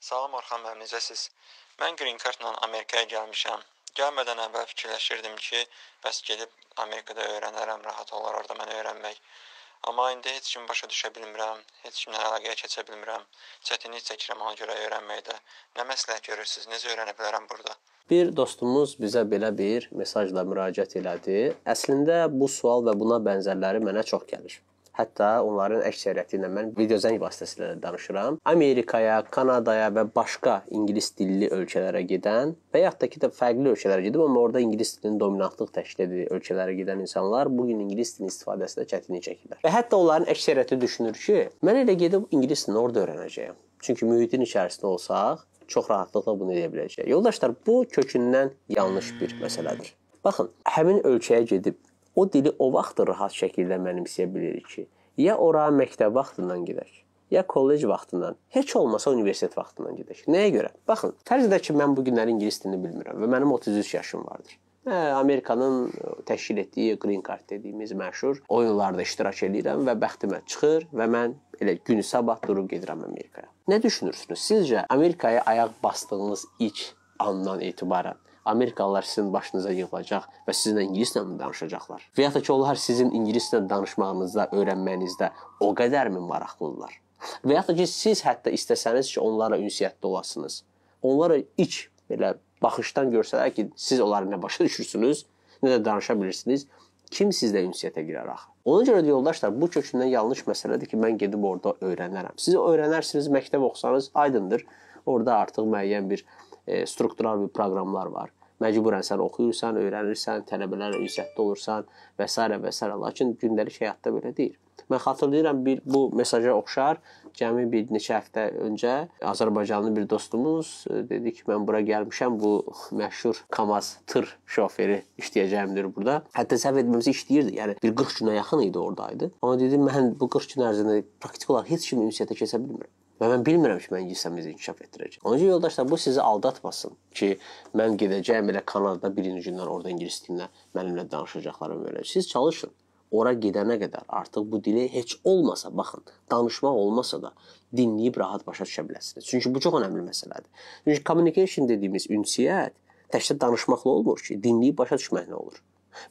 Salam Orxan müəllim, necəsiz? Mən Green Card-la Amerikaya gəlmişəm. Gəlmədən əvvəl fikirləşirdim ki, bəs gedib Amerikada öyrənərəm, rahat olar orada mən öyrənmək. Amma indi heç kim başa düşə bilmirəm, heç kimlə əlaqəyə keçə bilmirəm. Çətinlik çəkirəm ona görə öyrənməkdə. Nə məsləhət görürsüz? Necə öyrənə bilərəm burada? Bir dostumuz bizə belə bir mesajla müraciət elədi. Əslində bu sual və buna bənzərləri mənə çox gəlir. Hətta onların əksəriyyəti ilə mən video zəng vasitəsilə də danışıram. Amerikaya, Kanadaya və başqa ingilis dilli ölkələrə gedən və yaxud da ki də fərqli ölkələrə gedib, amma orada ingilis dilinin dominantlıq təşkil etdiyi ölkələrə gedən insanlar bu gün ingilis dilinin istifadəsində çətinlik çəkirlər. Və hətta onların əksəriyyəti düşünür ki, mən elə gedib ingilis dilini orada öyrənəcəyəm. Çünki mühitin içərisində olsaq, çox rahatlıqla bunu edə biləcəyik. Yoldaşlar, bu kökündən yanlış bir məsələdir. Baxın, həmin ölkəyə gedib o dili o vaxt rahat şəkildə mənimsəyə bilirik ki, ya ora məktəb vaxtından gedək, ya kollec vaxtından, heç olmasa universitet vaxtından gedək. Nəyə görə? Baxın, fərz edək ki, mən bu günləri ingilis dilini bilmirəm və mənim 33 yaşım vardır. Hə, Amerikanın e, təşkil etdiyi Green Card dediyimiz məşhur oyunlarda iştirak eləyirəm və bəxtimə çıxır və mən elə günü sabah durub gedirəm Amerikaya. Nə düşünürsünüz? Sizcə Amerikaya ayaq basdığınız ilk andan etibarən Amerikalılar sizin başınıza yığılacaq və sizinlə ingilislə mi danışacaqlar? Və ya da ki, onlar sizin ingilislə danışmağınızda, öyrənməyinizdə o qədərmi maraqlıdırlar? Və ya da ki, siz hətta istəsəniz ki, onlara ünsiyyətdə olasınız. Onlara iç belə baxışdan görsələr ki, siz onları nə başa düşürsünüz, nə də danışa bilirsiniz, kim sizlə ünsiyyətə girər axı? Ona görə də yoldaşlar, bu kökündən yanlış məsələdir ki, mən gedib orada öyrənərəm. Siz öyrənərsiniz, məktəb oxusanız aydındır. Orda artıq müəyyən bir e, struktural bir proqramlar var. Məcburən sən oxuyursan, öyrənirsən, tələbələrlə ünsiyyətdə olursan və s. və s. Lakin gündəlik həyatda belə deyil. Mən xatırlayıram bir bu mesaja oxşar cəmi bir neçə həftə öncə Azərbaycanlı bir dostumuz e, dedi ki, mən bura gəlmişəm, bu məşhur Kamaz tır şoferi işləyəcəyimdir burada. Hətta səhv etmirəmsə işləyirdi. Yəni bir 40 günə yaxın idi ordaydı. Amma dedi mən bu 40 gün ərzində praktik olaraq heç kimlə ünsiyyətə keçə bilmirəm. Və mən bilmirəm ki, mən hissəmizi inkişaf etdirəcək. Onun üçün yoldaşlar bu sizi aldatmasın ki, mən gedəcəyəm elə Kanadada birinci gündən orada ingilis dilində mənimlə danışacaqlar ömrə. Siz çalışın. Ora gedənə qədər artıq bu dili heç olmasa baxın, danışmaq olmasa da dinləyib rahat başa düşə biləsiniz. Çünki bu çox önəmli məsələdir. Çünki communication dediyimiz ünsiyyət təkcə danışmaqla olmur ki, dinləyib başa düşməklə olur.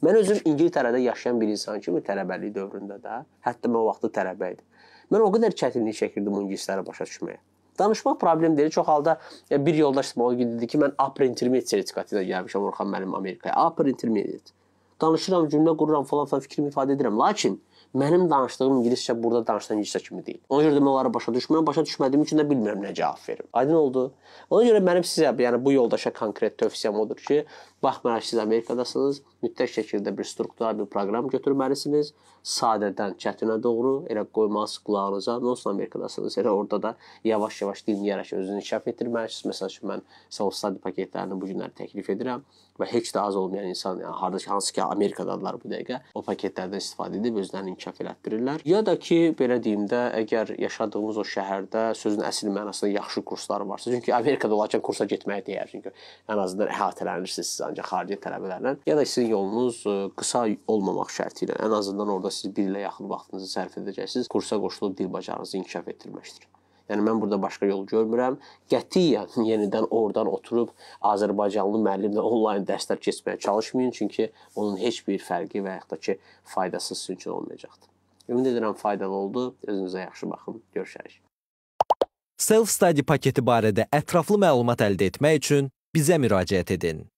Mən özüm İngiltərədə yaşayan bir insan kimi tələbəlik dövründə də, hətta mən o vaxtı tələbə idim. Mən o qədər çətinlik çəkirdim ingilisləri başa düşməyə. Danışmaq problem deyil. Çox halda e, bir yoldaş mənə gün dedi ki, mən upper intermediate sertifikatı ilə gəlmişəm Orxan müəllim Amerikaya. Upper intermediate. Danışıram, cümlə qururam, falan filan fikrimi ifadə edirəm. Lakin mənim danışdığım ingiliscə burada danışılan ingiliscə kimi deyil. Ona görə də mən onları başa düşmürəm, başa düşmədiyim üçün də bilmirəm nə cavab verim. Aydın oldu? Ona görə mənim sizə, yəni bu yoldaşa konkret tövsiyəm odur ki, baxmayaraq siz Amerikadasınız, mütləq şəkildə bir struktural bir proqram götürməlisiniz. Sadədən çətinə doğru elə qoymalısınız qulağınıza. Nosla Amerikadasınız. Elə orada da yavaş-yavaş dinləyərək özünüzü inkişaf etdirməlisiniz. Məsəl üçün mən self study paketlərini bu günlər təklif edirəm və heç də az olmayan insan, yəni harda hansı ki Amerikadadılar bu dəqiqə, o paketlərdən istifadə edib özlərini inkişaf elətdirirlər. Ya da ki, belə deyim də, əgər yaşadığımız o şəhərdə sözün əsl mənasında yaxşı kurslar varsa, çünki Amerikada olarkən kursa getməyə dəyər çünki ən azından əhatələnirsiz siz ancaq xarici tələbələrlə. Ya da sizin yolunuz e, qısa olmamaq şərti ilə ən azından orada siz bir ilə yaxın vaxtınızı sərf edəcəksiniz. Kursa qoşulub dil bacarığınızı inkişaf etdirməkdir. Yəni mən burada başqa yol görmürəm. Qətiyyən yenidən oradan oturub Azərbaycanlı müəllimlə onlayn dərslər keçməyə çalışmayın, çünki onun heç bir fərqi və yaxud da ki, faydası sizin üçün olmayacaqdır. Ümid edirəm faydalı oldu. Özünüzə yaxşı baxın. Görüşərik. Self-study paketi barədə ətraflı məlumat əldə etmək üçün bizə müraciət edin.